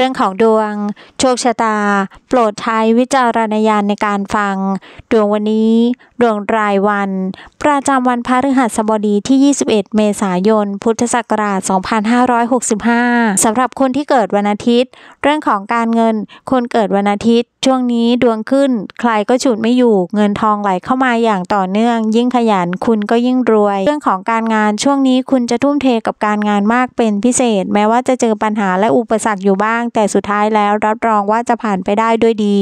รื่องของดวง โชคชะตา โปรดใช้วิจารณญาณในการฟัง ดวงวันนี้ ดวงรายวัน ประจำวันพฤหัสบดีที่ 21 เมษายน พุทธศักราช 2565สำหรับคนที่เกิดวันอาทิตย์ เรื่องของการเงินคนเกิดวันอาทิตย์ ช่วงนี้ดวงขึ้น ใครก็ฉุดไม่อยู่ เงินทองไหลเข้ามาอย่างต่อเนื่อง ยิ่งขยันคุณก็ยิ่งรวย เรื่องของการงานช่วงนี้คุณจะทุ่มเทกับการงานมากเป็นพิเศษ แม้ว่าจะเจอปัญหาและอุปสรรคอยู่บ้างแต่สุดท้ายแล้วรับรองว่าจะผ่านไปได้ด้วยดี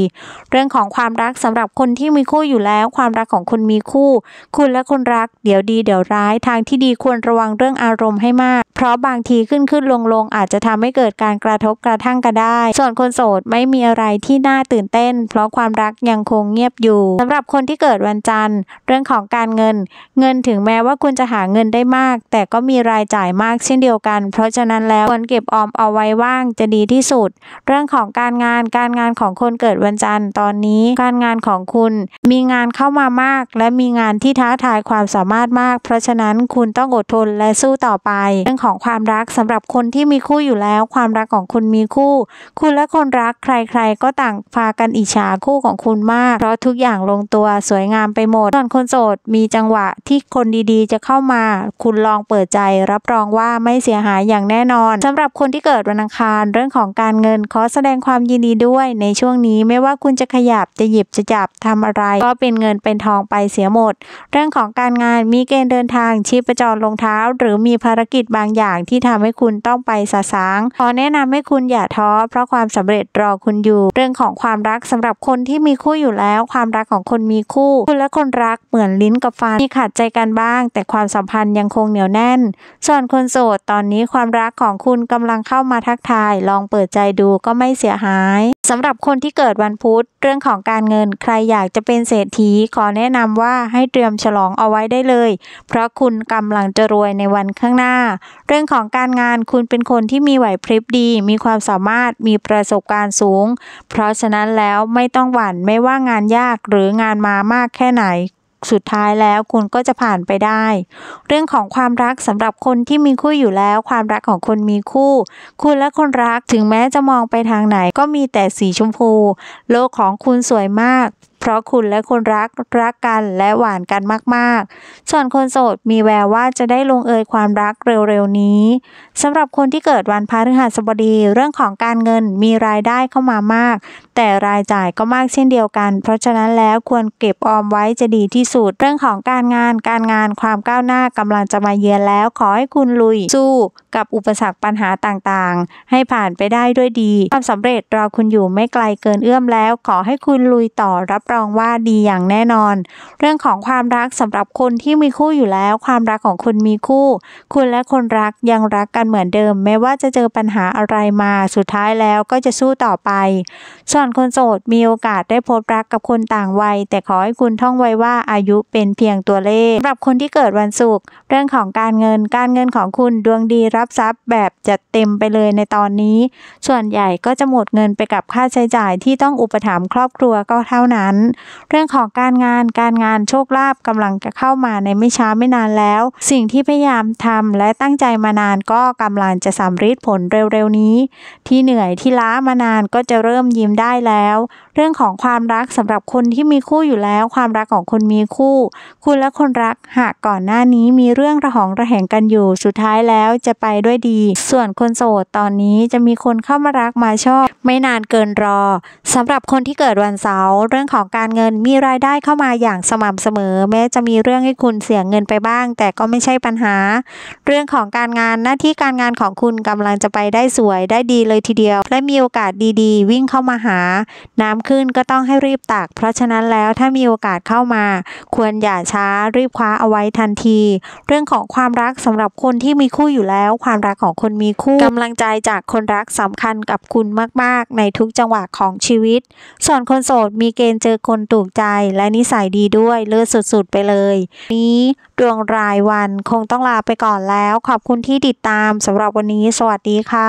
เรื่องของความรักสำหรับคนที่มีคู่อยู่แล้ว ความรักของคนมีคู่ คุณและคนรัก เดี๋ยวดีเดี๋ยวร้ายทางที่ดีควรระวังเรื่องอารมณ์ให้มาก เพราะบางทีขึ้นขึ้นลงลงอาจจะทำให้เกิดการกระทบกระทั่งกันได้ ส่วนคนโสดไม่มีอะไรที่น่าตื่นเต้น เพราะความรักยังคงเงียบอยู่ สำหรับคนที่เกิดวันจันทร์ เรื่องของการเงินเงินถึงแม้ว่าคุณจะหาเงินได้มาก แต่ก็มีรายจ่ายมากเช่นเดียวกัน เพราะฉะนั้นแล้วควรเก็บออมเอาไว้ว่างจะดีที่สุดเรื่องของการงานการงานของคนเกิดวันจันทร์ ตอนนี้การงานของคุณมีงานเข้ามามาก และมีงานที่ท้าทายความสามารถมาก เพราะฉะนั้นคุณต้องอดทนและสู้ต่อไป เรื่องของความรักสำหรับคนที่มีคู่อยู่แล้ว ความรักของคุณมีคู่ คุณและคนรักใครๆ ก็ต่างพากันอิจฉาคู่ของคุณมาก เพราะทุกอย่างลงตัวสวยงามไปหมดส่วนคนโสด มีจังหวะที่คนดีๆ จะเข้ามา คุณลองเปิดใจ รับรองว่าไม่เสียหายอย่างแน่นอน สำหรับคนที่เกิดวันอังคารเรื่องของการเงินขอแสดงความยินดีด้วยในช่วงนี้ ไม่ว่าคุณจะขยับจะหยิบจะจับทำอะไรก็เป็นเงินเป็นทองไปเสียหมด เรื่องของการงานมีเกณฑ์เดินทางชีพจรลงเท้า หรือมีภารกิจบางอย่างที่ทำให้คุณต้องไปสะสางขอแนะนำให้คุณอย่าท้อเพราะความสำเร็จรอคุณอยู่ เรื่องของความรักสำหรับคนที่มีคู่อยู่แล้ว ความรักของคนมีคู่คุณและคนรักเหมือนลิ้นกับฟันมีขัดใจกันบ้าง แต่ความสัมพันธ์ยังคงเหนียวแน่น ส่วนคนโสดตอนนี้ความรักของคุณกำลังเข้ามาทักทายลองเปิดใจดูก็ไม่เสียหายสำหรับคนที่เกิดวันพุธเรื่องของการเงินใครอยากจะเป็นเศรษฐี ขอแนะนำว่าให้เตรียมฉลองเอาไว้ได้เลย เพราะคุณกำลังจะรวยในวันข้างหน้า เรื่องของการงานคุณเป็นคนที่มีไหวพริบ ดี มีความสามารถมีประสบการณ์สูง เพราะฉะนั้นแล้วไม่ต้องหวั่นไม่ว่างานยากหรืองานมามากแค่ไหนสุดท้ายแล้วคุณก็จะผ่านไปได้ เรื่องของความรักสำหรับคนที่มีคู่อยู่แล้ว ความรักของคนมีคู่ คุณและคนรักถึงแม้จะมองไปทางไหนก็มีแต่สีชมพู โลกของคุณสวยมากราะคุณและคนรักรักกันและหวานกันมากๆ ส่วนคนโสดมีแววว่าจะได้ลงเอยความรักเร็วๆนี้สำหรับคนที่เกิดวันพฤหัสบดีเรื่องของการเงินมีรายได้เข้ามามาก แต่รายจ่ายก็มากเช่นเดียวกัน เพราะฉะนั้นแล้วควรเก็บออมไว้จะดีที่สุด เรื่องของการงาน การงานความก้าวหน้ากำลังจะมาเยือนแล้วขอให้คุณลุยสู้กับอุปสรรคปัญหาต่างๆ ให้ผ่านไปได้ด้วยดี ความสำเร็จรอคุณอยู่ไม่ไกลเกินเอื้อมแล้ว ขอให้คุณลุยต่อรับรอองว่าดีอย่างแน่นอน เรื่องของความรักสำหรับคนที่มีคู่อยู่แล้วความรักของคุณมีคู่ คุณและคนรักยังรักกันเหมือนเดิมไม่ว่าจะเจอปัญหาอะไรมาสุดท้ายแล้วก็จะสู้ต่อไป ส่วนคนโสดมีโอกาสได้พบรักกับคนต่างวัยแต่ขอให้คุณท่องไว้ว่าอายุเป็นเพียงตัวเลขสำหรับคนที่เกิดวันศุกร์เรื่องของการเงินการเงินของคุณดวงดีรับทรัพย์แบบจะเต็มไปเลยในตอนนี้ ส่วนใหญ่ก็จะหมดเงินไปกับค่าใช้จ่ายที่ต้องอุปถัมภ์ครอบครัวก็เท่านั้นเรื่องของการงาน การงานโชคลาภกำลังจะเข้ามาในไม่ช้าไม่นานแล้ว สิ่งที่พยายามทำและตั้งใจมานานก็กำลังจะสำเร็จผลเร็วๆนี้ ที่เหนื่อยที่ล้ามานานก็จะเริ่มยิ้มได้แล้ว เรื่องของความรักสำหรับคนที่มีคู่อยู่แล้ว ความรักของคนมีคู่ คุณและคนรักหากก่อนหน้านี้มีเรื่องระหองระแหงกันอยู่สุดท้ายแล้วจะไปด้วยดี ส่วนคนโสดตอนนี้จะมีคนเข้ามารักมาชอบ ไม่นานเกินรอสำหรับคนที่เกิดวันเสาร์เรื่องของของการเงินมีรายได้เข้ามาอย่างสม่ำเสมอ แม้จะมีเรื่องให้คุณเสียเงินไปบ้าง แต่ก็ไม่ใช่ปัญหา เรื่องของการงานหน้าที่การงานของคุณกำลังจะไปได้สวยได้ดีเลยทีเดียว และมีโอกาสดีๆ วิ่งเข้ามาหา น้ำขึ้นก็ต้องให้รีบตักเพราะฉะนั้นแล้วถ้ามีโอกาสเข้ามา ควรอย่าช้ารีบคว้าเอาไว้ทันที เรื่องของความรักสำหรับคนที่มีคู่อยู่แล้ว ความรักของคนมีคู่กำลังใจจากคนรักสำคัญกับคุณมากๆ ในทุกจังหวะของชีวิต ส่วนคนโสดมีเกณฑ์เจออคนถูกใจและนิสัยดีด้วยเลิศสุดๆ ไปเลยนี้ดวงรายวันคงต้องลาไปก่อนแล้ว ขอบคุณที่ติดตามสำหรับวันนี้สวัสดีค่ะ